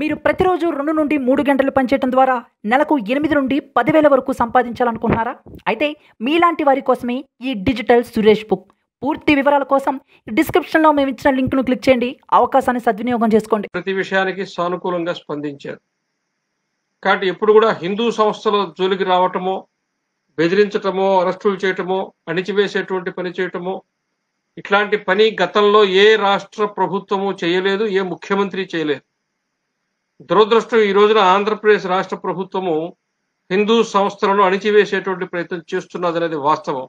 మీరు ప్రతిరోజు రెండు నుండి మూడు గంటలు పనిచేయడం ద్వారా నెలకు ఎనిమిది నుండి పదివేల వరకు సంపాదించాలనుకుంటున్నారా అయితే మీలాంటి వారి కోసమే ఈ డిజిటల్ సురేష్ బుక్ పూర్తి వివరాల కోసం డిస్క్రిప్షన్లో మేము ఇచ్చిన లింక్ను క్లిక్ చేయండి అవకాశాన్ని సద్వినియోగం చేసుకోండి ప్రతి విషయానికి సానుకూలంగా స్పందించారు కాబట్టి ఎప్పుడు కూడా హిందూ సంస్థల జోలికి రావటమో బెదిరించటమో అరెస్టులు చేయటమో అణిచివేసేటువంటి పని చేయటమో ఇట్లాంటి పని గతంలో ఏ రాష్ట్ర ప్రభుత్వము చేయలేదు ఏ ముఖ్యమంత్రి చేయలేదు దురదృష్టం ఈ రోజున ఆంధ్రప్రదేశ్ రాష్ట్ర ప్రభుత్వము హిందూ సంస్థలను అణిచివేసేటువంటి ప్రయత్నం చేస్తున్నది అనేది వాస్తవం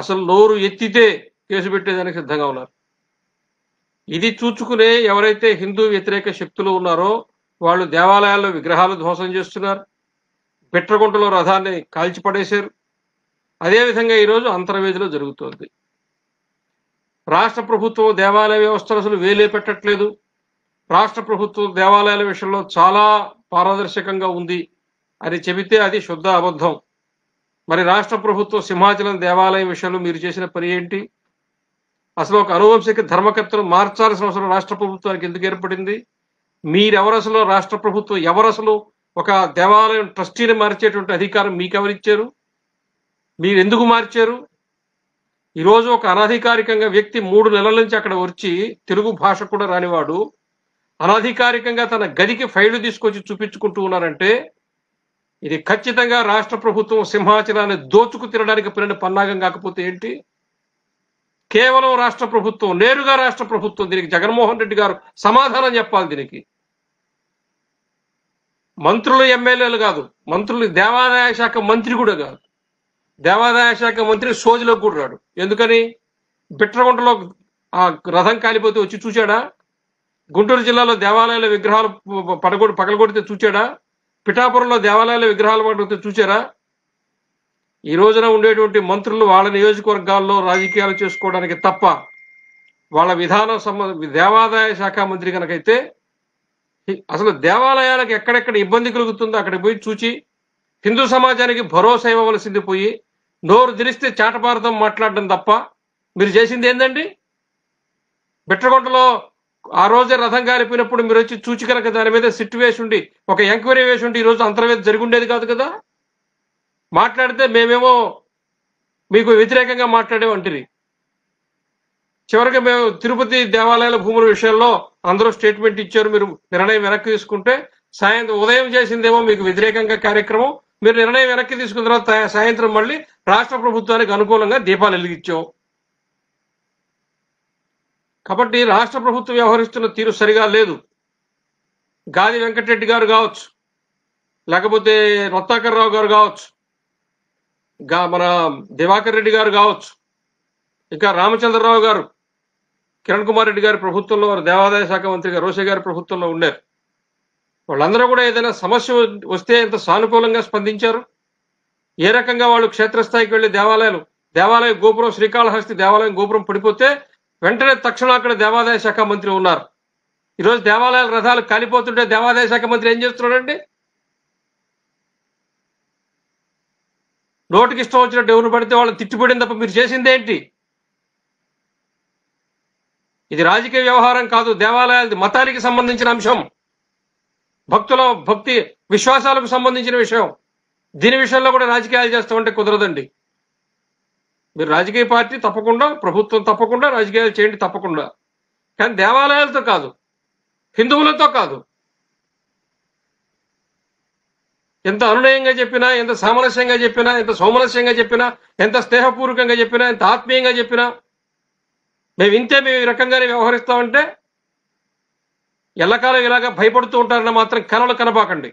అసలు నోరు ఎత్తితే కేసు పెట్టేదానికి సిద్ధంగా ఉన్నారు ఇది చూచుకునే ఎవరైతే హిందూ వ్యతిరేక శక్తులు ఉన్నారో వాళ్ళు దేవాలయాల్లో విగ్రహాలు ధ్వంసం చేస్తున్నారు బిట్రగుంటలో రథాన్ని కాల్చిపడేశారు అదేవిధంగా ఈరోజు అంతర్వేదిలో జరుగుతోంది రాష్ట్ర ప్రభుత్వం దేవాలయ వ్యవస్థలు అసలు వేలే పెట్టట్లేదు రాష్ట్ర ప్రభుత్వం దేవాలయాల విషయంలో చాలా పారదర్శకంగా ఉంది అని చెబితే అది శుద్ధ అబద్ధం మరి రాష్ట్ర ప్రభుత్వం సింహాచలం దేవాలయం విషయంలో మీరు చేసిన పని ఏంటి అసలు ఒక అనువంశిక ధర్మకర్తను మార్చాల్సిన అవసరం రాష్ట్ర ప్రభుత్వానికి ఎందుకు ఏర్పడింది అసలు రాష్ట్ర ప్రభుత్వం ఎవరసలు ఒక దేవాలయం ట్రస్టీని మార్చేటువంటి అధికారం మీకెవరిచ్చారు మీరు ఎందుకు మార్చారు ఈరోజు ఒక అనధికారికంగా వ్యక్తి మూడు నెలల నుంచి అక్కడ వచ్చి తెలుగు భాష కూడా రానివాడు అనధికారికంగా తన గదికి ఫైళ్లు తీసుకొచ్చి చూపించుకుంటూ ఉన్నారంటే ఇది ఖచ్చితంగా రాష్ట్ర ప్రభుత్వం సింహాచలాన్ని దోచుకు తినడానికి పిల్లని పన్నాగం కాకపోతే ఏంటి కేవలం రాష్ట్ర ప్రభుత్వం నేరుగా రాష్ట్ర ప్రభుత్వం దీనికి జగన్మోహన్ రెడ్డి గారు సమాధానం చెప్పాలి దీనికి మంత్రులు ఎమ్మెల్యేలు కాదు మంత్రులు దేవాదాయ శాఖ మంత్రి కూడా కాదు దేవాదాయ శాఖ మంత్రి సోజులోకి కూడా రాడు ఎందుకని బిట్రగుంటలో ఆ రథం కాలిపోతే వచ్చి చూశాడా గుంటూరు జిల్లాలో దేవాలయాల విగ్రహాలు పడగొడు పగలగొడితే చూచాడా పిఠాపురంలో దేవాలయాల విగ్రహాలు పడగొడితే చూచారా ఈ రోజున ఉండేటువంటి మంత్రులు వాళ్ళ నియోజకవర్గాల్లో రాజకీయాలు చేసుకోవడానికి తప్ప వాళ్ళ విధానం సంబంధ దేవాదాయ శాఖ మంత్రి కనుకైతే అసలు దేవాలయాలకు ఎక్కడెక్కడ ఇబ్బంది కలుగుతుందో అక్కడికి పోయి చూచి హిందూ సమాజానికి భరోసా ఇవ్వవలసింది పోయి నోరు తెలిస్తే చాటపారతం మాట్లాడడం తప్ప మీరు చేసింది ఏంటండి బిట్రగొంటలో ఆ రోజే రథం కాలిపోయినప్పుడు మీరు వచ్చి చూచి కనుక దాని మీద సిట్టు వేసి ఉండి ఒక ఎంక్వైరీ వేసి ఉండి ఈరోజు అంతర్వేది జరిగి ఉండేది కాదు కదా మాట్లాడితే మేమేమో మీకు వ్యతిరేకంగా మాట్లాడేమంటిరి చివరికి మేము తిరుపతి దేవాలయాల భూముల విషయంలో అందరూ స్టేట్మెంట్ ఇచ్చారు మీరు నిర్ణయం వెనక్కి తీసుకుంటే సాయంత్రం ఉదయం చేసిందేమో మీకు వ్యతిరేకంగా కార్యక్రమం మీరు నిర్ణయం వెనక్కి తీసుకున్న తర్వాత సాయంత్రం మళ్ళీ రాష్ట్ర ప్రభుత్వానికి అనుకూలంగా దీపాలు వెలిగించాం కాబట్టి రాష్ట్ర ప్రభుత్వం వ్యవహరిస్తున్న తీరు సరిగా లేదు గాది వెంకటరెడ్డి గారు కావచ్చు లేకపోతే రావు గారు కావచ్చు గా మన దివాకర్ రెడ్డి గారు కావచ్చు ఇంకా రామచంద్రరావు గారు కిరణ్ కుమార్ రెడ్డి గారి ప్రభుత్వంలో వారు దేవాదాయ శాఖ మంత్రిగా రోషే గారి ప్రభుత్వంలో ఉండారు వాళ్ళందరూ కూడా ఏదైనా సమస్య వస్తే ఎంత సానుకూలంగా స్పందించారు ఏ రకంగా వాళ్ళు క్షేత్రస్థాయికి వెళ్ళి దేవాలయాలు దేవాలయం గోపురం శ్రీకాళహస్తి దేవాలయం గోపురం పడిపోతే వెంటనే తక్షణం అక్కడ దేవాదాయ శాఖ మంత్రి ఉన్నారు ఈరోజు దేవాలయాల రథాలు కాలిపోతుంటే దేవాదాయ శాఖ మంత్రి ఏం చేస్తున్నాడండి నోటికి ఇష్టం వచ్చినట్టు ఎవరు పడితే వాళ్ళని తిట్టిపోయిన తప్ప మీరు చేసిందేంటి ఇది రాజకీయ వ్యవహారం కాదు దేవాలయాలది మతానికి సంబంధించిన అంశం భక్తుల భక్తి విశ్వాసాలకు సంబంధించిన విషయం దీని విషయంలో కూడా రాజకీయాలు చేస్తామంటే కుదరదండి మీరు రాజకీయ పార్టీ తప్పకుండా ప్రభుత్వం తప్పకుండా రాజకీయాలు చేయండి తప్పకుండా కానీ దేవాలయాలతో కాదు హిందువులతో కాదు ఎంత అనునయంగా చెప్పినా ఎంత సామరస్యంగా చెప్పినా ఎంత సౌమనస్యంగా చెప్పినా ఎంత స్నేహపూర్వకంగా చెప్పినా ఎంత ఆత్మీయంగా చెప్పినా మేము ఇంతే మేము ఈ రకంగానే వ్యవహరిస్తామంటే ఎల్లకాలం ఇలాగ భయపడుతూ ఉంటారని మాత్రం కలలు కనబాకండి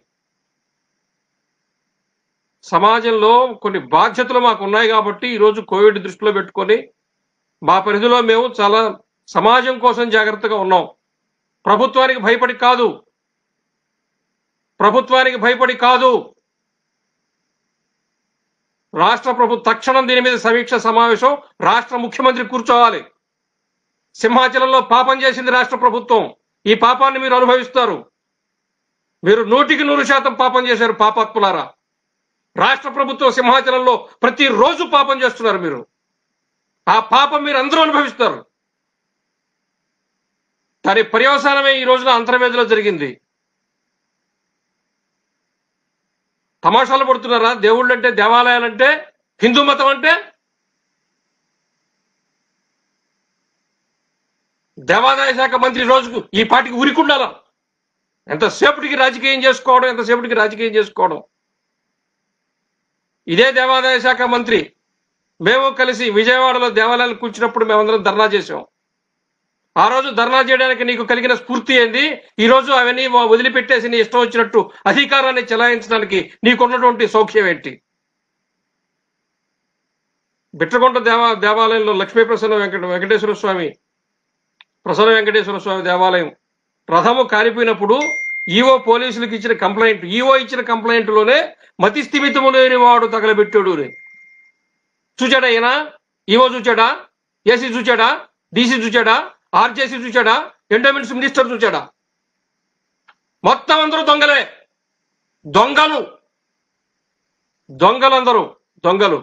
సమాజంలో కొన్ని బాధ్యతలు మాకు ఉన్నాయి కాబట్టి ఈరోజు కోవిడ్ దృష్టిలో పెట్టుకొని మా పరిధిలో మేము చాలా సమాజం కోసం జాగ్రత్తగా ఉన్నాం ప్రభుత్వానికి భయపడి కాదు ప్రభుత్వానికి భయపడి కాదు రాష్ట్ర ప్రభు తక్షణం దీని మీద సమీక్ష సమావేశం రాష్ట్ర ముఖ్యమంత్రి కూర్చోవాలి సింహాచలంలో పాపం చేసింది రాష్ట్ర ప్రభుత్వం ఈ పాపాన్ని మీరు అనుభవిస్తారు మీరు నూటికి నూరు శాతం పాపం చేశారు పాపాత్ములారా రాష్ట్ర ప్రభుత్వం సింహాచలంలో ప్రతిరోజు పాపం చేస్తున్నారు మీరు ఆ పాపం మీరు అందరూ అనుభవిస్తారు దాని పర్యవసానమే ఈ రోజున అంతర్వేదిలో జరిగింది తమాషాలు పడుతున్నారా దేవుళ్ళు అంటే దేవాలయాలంటే హిందూ మతం అంటే దేవాదాయ శాఖ మంత్రి రోజుకు ఈ పాటికి ఉరికుండాల ఎంతసేపటికి రాజకీయం చేసుకోవడం ఎంతసేపటికి రాజకీయం చేసుకోవడం ఇదే దేవాదాయ శాఖ మంత్రి మేము కలిసి విజయవాడలో దేవాలయాలు కూర్చున్నప్పుడు మేమందరం ధర్నా చేసాం ఆ రోజు ధర్నా చేయడానికి నీకు కలిగిన స్ఫూర్తి ఏంది ఈ రోజు అవన్నీ వదిలిపెట్టేసి నీ ఇష్టం వచ్చినట్టు అధికారాన్ని చెలాయించడానికి నీకున్నటువంటి సౌఖ్యం ఏంటి బిట్రకొండ దేవా దేవాలయంలో లక్ష్మీ ప్రసన్న వెంకట వెంకటేశ్వర స్వామి ప్రసన్న వెంకటేశ్వర స్వామి దేవాలయం రథము కారిపోయినప్పుడు ఈవో పోలీసులకు ఇచ్చిన కంప్లైంట్ ఈవో ఇచ్చిన కంప్లైంట్ లోనే మతి స్థిమితము లేని వాడు తగలబెట్టాడు చూచాడా ఈయన ఈవో చూచాడా ఏసీ చూచాడా డీసీ చూచాడా ఆర్జేసీ చూచాడా ఎండోమెంట్స్ మినిస్టర్ చూచాడా మొత్తం అందరూ దొంగలే దొంగలు దొంగలందరూ దొంగలు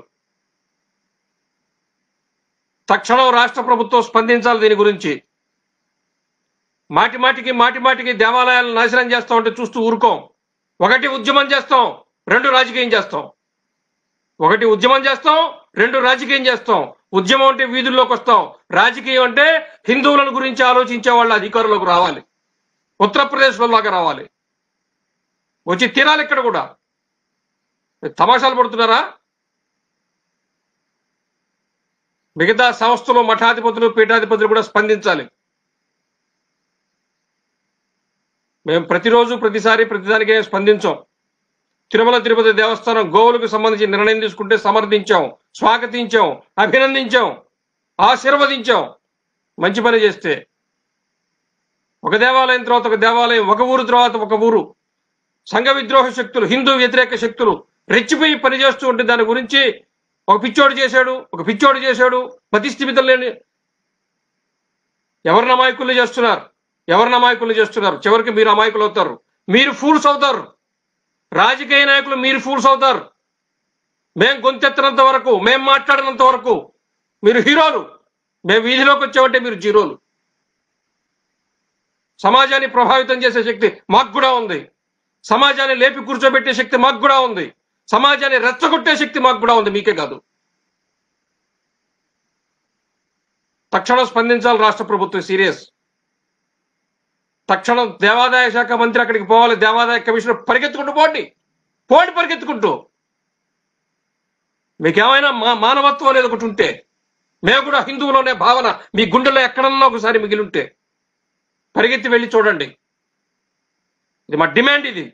తక్షణం రాష్ట్ర ప్రభుత్వం స్పందించాలి దీని గురించి మాటి మాటికి మాటి మాటికి దేవాలయాలను నాశనం చేస్తాం ఉంటే చూస్తూ ఊరుకోం ఒకటి ఉద్యమం చేస్తాం రెండు రాజకీయం చేస్తాం ఒకటి ఉద్యమం చేస్తాం రెండు రాజకీయం చేస్తాం ఉద్యమం అంటే వీధుల్లోకి వస్తాం రాజకీయం అంటే హిందువులను గురించి ఆలోచించే వాళ్ళు అధికారులకు రావాలి ఉత్తరప్రదేశ్లోకి రావాలి వచ్చి తీరాలి ఇక్కడ కూడా తమాషాలు పడుతున్నారా మిగతా సంస్థలు మఠాధిపతులు పీఠాధిపతులు కూడా స్పందించాలి మేము ప్రతిరోజు ప్రతిసారి ప్రతిదానికే స్పందించాం తిరుమల తిరుపతి దేవస్థానం గోవులకు సంబంధించి నిర్ణయం తీసుకుంటే సమర్థించాం స్వాగతించాం అభినందించాం ఆశీర్వదించాం మంచి పని చేస్తే ఒక దేవాలయం తర్వాత ఒక దేవాలయం ఒక ఊరు తర్వాత ఒక ఊరు సంఘ విద్రోహ శక్తులు హిందూ వ్యతిరేక శక్తులు రెచ్చిపోయి పనిచేస్తూ ఉంటే దాని గురించి ఒక పిచ్చోడు చేశాడు ఒక పిచ్చోడు చేశాడు ప్రతిస్థిమితం లేని ఎవరు నమాయకులు చేస్తున్నారు ఎవరిని అమాయకులు చేస్తున్నారు చివరికి మీరు అమాయకులు అవుతారు మీరు ఫూల్స్ అవుతారు రాజకీయ నాయకులు మీరు ఫూల్స్ అవుతారు మేం గొంతెత్తినంత వరకు మేం మాట్లాడినంత వరకు మీరు హీరోలు మేము వీధిలోకి వచ్చామంటే మీరు జీరోలు సమాజాన్ని ప్రభావితం చేసే శక్తి మాకు కూడా ఉంది సమాజాన్ని లేపి కూర్చోబెట్టే శక్తి మాకు కూడా ఉంది సమాజాన్ని రెచ్చగొట్టే శక్తి మాకు కూడా ఉంది మీకే కాదు తక్షణం స్పందించాలి రాష్ట్ర ప్రభుత్వం సీరియస్ తక్షణం దేవాదాయ శాఖ మంత్రి అక్కడికి పోవాలి దేవాదాయ కమిషనర్ పరిగెత్తుకుంటూ పోండి పోండి పరిగెత్తుకుంటూ మీకేమైనా మా మానవత్వం అనేది ఒకటి ఉంటే మేము కూడా హిందువులోనే భావన మీ గుండెలో ఎక్కడన్నా ఒకసారి మిగిలి ఉంటే పరిగెత్తి వెళ్ళి చూడండి ఇది మా డిమాండ్ ఇది